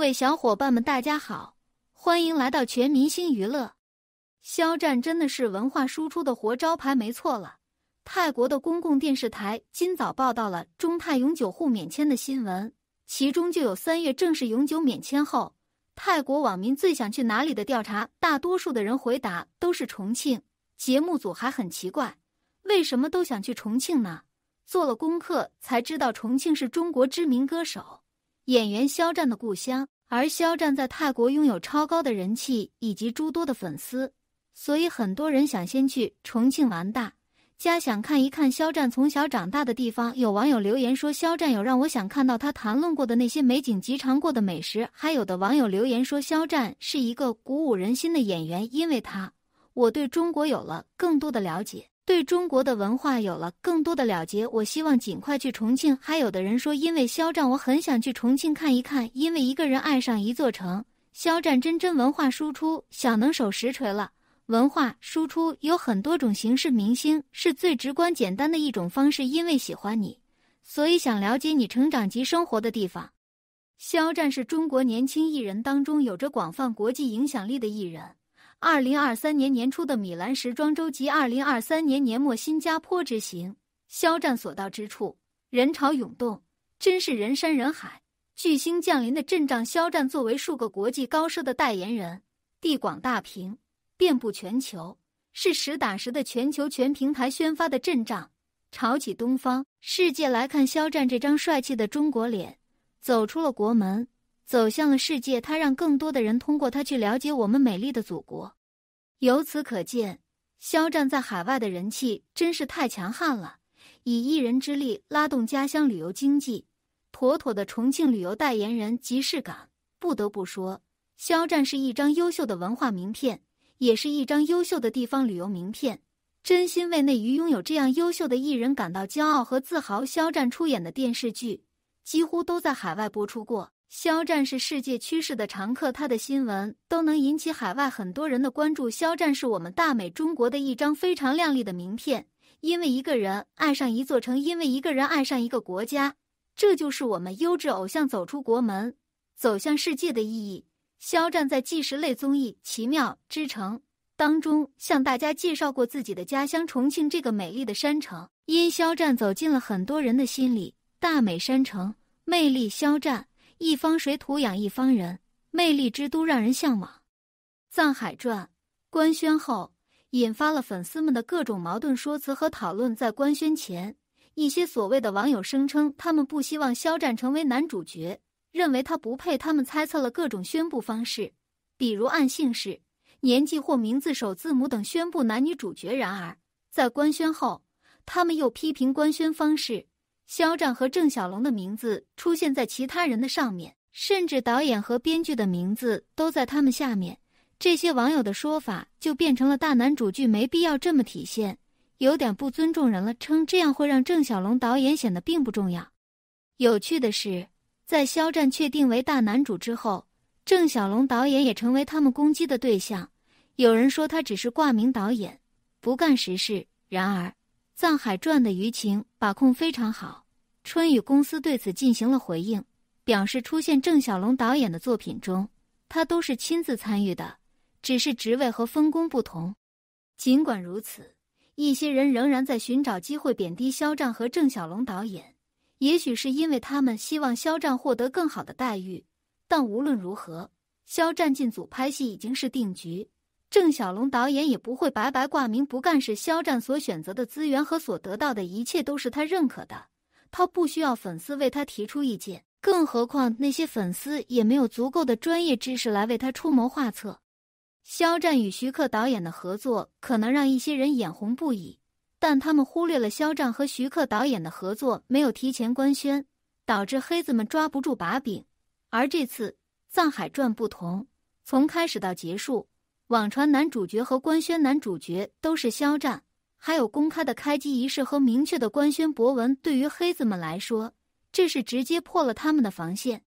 各位小伙伴们，大家好，欢迎来到全明星娱乐。肖战真的是文化输出的活招牌，没错了。泰国的公共电视台今早报道了中泰永久互免签的新闻，其中就有三月正式永久免签后，泰国网民最想去哪里的调查，大多数的人回答都是重庆。节目组还很奇怪，为什么都想去重庆呢？做了功课才知道，重庆是中国知名歌手。演员肖战的故乡，而肖战在泰国拥有超高的人气以及诸多的粉丝，所以很多人想先去重庆玩，大家想看一看肖战从小长大的地方。有网友留言说，肖战有让我想看到他谈论过的那些美景、及尝过的美食。还有的网友留言说，肖战是一个鼓舞人心的演员，因为他，我对中国有了更多的了解。对中国的文化有了更多的了解，我希望尽快去重庆。还有的人说，因为肖战，我很想去重庆看一看。因为一个人爱上一座城，肖战真真文化输出小能手实锤了。文化输出有很多种形式，明星是最直观、简单的一种方式。因为喜欢你，所以想了解你成长及生活的地方。肖战是中国年轻艺人当中有着广泛国际影响力的艺人。二零二三年年初的米兰时装周及二零二三年年末新加坡之行，肖战所到之处，人潮涌动，真是人山人海。巨星降临的阵仗，肖战作为数个国际高奢的代言人，地广大平，遍布全球，是实打实的全球全平台宣发的阵仗。潮起东方，世界来看肖战这张帅气的中国脸，走出了国门。走向了世界，他让更多的人通过他去了解我们美丽的祖国。由此可见，肖战在海外的人气真是太强悍了，以一人之力拉动家乡旅游经济，妥妥的重庆旅游代言人，即视感。不得不说，肖战是一张优秀的文化名片，也是一张优秀的地方旅游名片。真心为内娱拥有这样优秀的艺人感到骄傲和自豪。肖战出演的电视剧几乎都在海外播出过。肖战是世界趋势的常客，他的新闻都能引起海外很多人的关注。肖战是我们大美中国的一张非常亮丽的名片。因为一个人爱上一座城，因为一个人爱上一个国家，这就是我们优质偶像走出国门，走向世界的意义。肖战在纪实类综艺《奇妙之城》当中向大家介绍过自己的家乡重庆这个美丽的山城。因肖战走进了很多人的心里，大美山城，魅力肖战。一方水土养一方人，魅力之都让人向往。《藏海传》官宣后，引发了粉丝们的各种矛盾说辞和讨论。在官宣前，一些所谓的网友声称他们不希望肖战成为男主角，认为他不配。他们猜测了各种宣布方式，比如按姓氏、年纪或名字首字母等宣布男女主角。然而，在官宣后，他们又批评官宣方式。肖战和郑晓龙的名字出现在其他人的上面，甚至导演和编剧的名字都在他们下面。这些网友的说法就变成了大男主剧没必要这么体现，有点不尊重人了。称这样会让郑晓龙导演显得并不重要。有趣的是，在肖战确定为大男主之后，郑晓龙导演也成为他们攻击的对象。有人说他只是挂名导演，不干实事。然而，《藏海传》的舆情把控非常好。春雨公司对此进行了回应，表示出现郑晓龙导演的作品中，他都是亲自参与的，只是职位和分工不同。尽管如此，一些人仍然在寻找机会贬低肖战和郑晓龙导演。也许是因为他们希望肖战获得更好的待遇，但无论如何，肖战进组拍戏已经是定局。郑晓龙导演也不会白白挂名不干事。肖战所选择的资源和所得到的一切都是他认可的。他不需要粉丝为他提出意见，更何况那些粉丝也没有足够的专业知识来为他出谋划策。肖战与徐克导演的合作可能让一些人眼红不已，但他们忽略了肖战和徐克导演的合作没有提前官宣，导致黑子们抓不住把柄。而这次《藏海传》不同，从开始到结束，网传男主角和官宣男主角都是肖战。还有公开的开机仪式和明确的官宣博文，对于黑子们来说，这是直接破了他们的防线。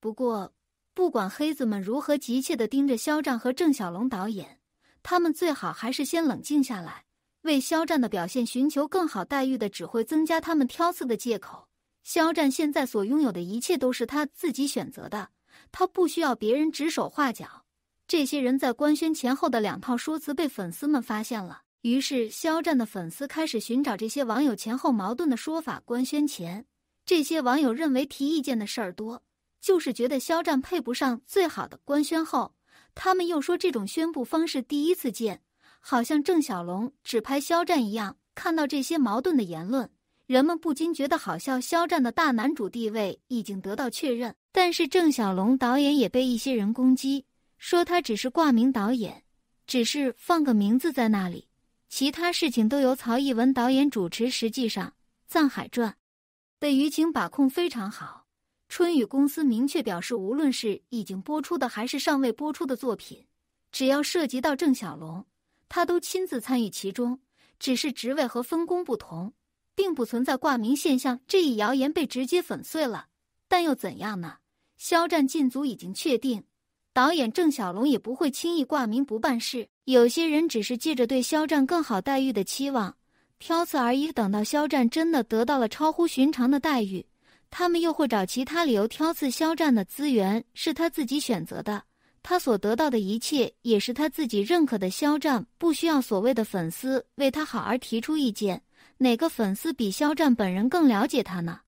不过，不管黑子们如何急切的盯着肖战和郑晓龙导演，他们最好还是先冷静下来，为肖战的表现寻求更好待遇的只会增加他们挑刺的借口。肖战现在所拥有的一切都是他自己选择的，他不需要别人指手画脚。这些人在官宣前后的两套说辞被粉丝们发现了。于是，肖战的粉丝开始寻找这些网友前后矛盾的说法。官宣前，这些网友认为提意见的事儿多，就是觉得肖战配不上最好的；官宣后，他们又说这种宣布方式第一次见，好像郑晓龙只拍肖战一样。看到这些矛盾的言论，人们不禁觉得好笑。肖战的大男主地位已经得到确认，但是郑晓龙导演也被一些人攻击，说他只是挂名导演，只是放个名字在那里。其他事情都由曹毅文导演主持。实际上，《藏海传》的舆情把控非常好。春雨公司明确表示，无论是已经播出的还是尚未播出的作品，只要涉及到郑晓龙，他都亲自参与其中，只是职位和分工不同，并不存在挂名现象。这一谣言被直接粉碎了。但又怎样呢？肖战进组已经确定，导演郑晓龙也不会轻易挂名不办事。有些人只是借着对肖战更好待遇的期望挑刺而已。等到肖战真的得到了超乎寻常的待遇，他们又会找其他理由挑刺。肖战的资源是他自己选择的，他所得到的一切也是他自己认可的。肖战不需要所谓的粉丝为他好而提出意见，哪个粉丝比肖战本人更了解他呢？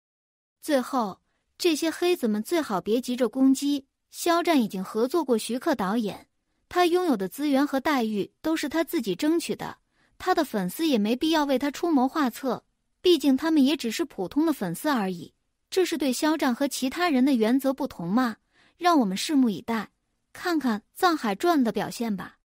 最后，这些黑子们最好别急着攻击肖战，已经合作过徐克导演。他拥有的资源和待遇都是他自己争取的，他的粉丝也没必要为他出谋划策，毕竟他们也只是普通的粉丝而已。这是对肖战和其他人的原则不同吗？让我们拭目以待，看看《藏海传》的表现吧。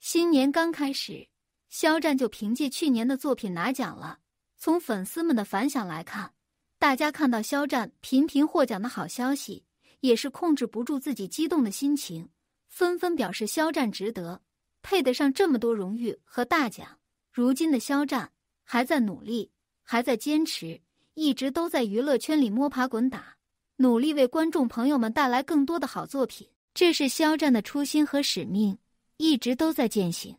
新年刚开始，肖战就凭借去年的作品拿奖了。从粉丝们的反响来看，大家看到肖战频频获奖的好消息，也是控制不住自己激动的心情。纷纷表示肖战值得，配得上这么多荣誉和大奖。如今的肖战还在努力，还在坚持，一直都在娱乐圈里摸爬滚打，努力为观众朋友们带来更多的好作品。这是肖战的初心和使命，一直都在践行。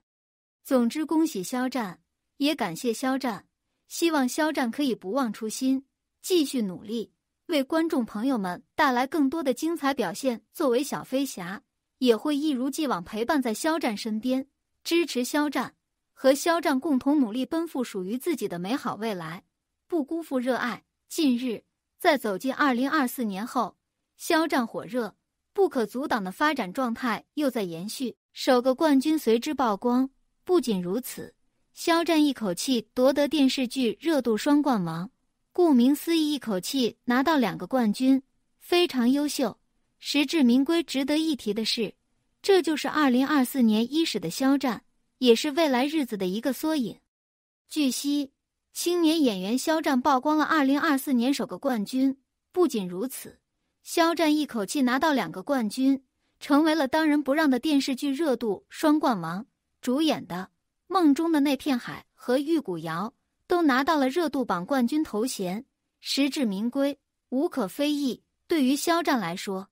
总之，恭喜肖战，也感谢肖战，希望肖战可以不忘初心，继续努力，为观众朋友们带来更多的精彩表现。作为小飞侠。也会一如既往陪伴在肖战身边，支持肖战和肖战共同努力奔赴属于自己的美好未来，不辜负热爱。近日，在走进二零二四年后，肖战火热不可阻挡的发展状态又在延续，首个冠军随之曝光。不仅如此，肖战一口气夺得电视剧热度双冠王，顾名思义，一口气拿到两个冠军，非常优秀。实至名归。值得一提的是，这就是二零二四年伊始的肖战，也是未来日子的一个缩影。据悉，青年演员肖战曝光了二零二四年首个冠军。不仅如此，肖战一口气拿到两个冠军，成为了当仁不让的电视剧热度双冠王。主演的《梦中的那片海》和《玉骨遥》都拿到了热度榜冠军头衔，实至名归，无可非议。对于肖战来说，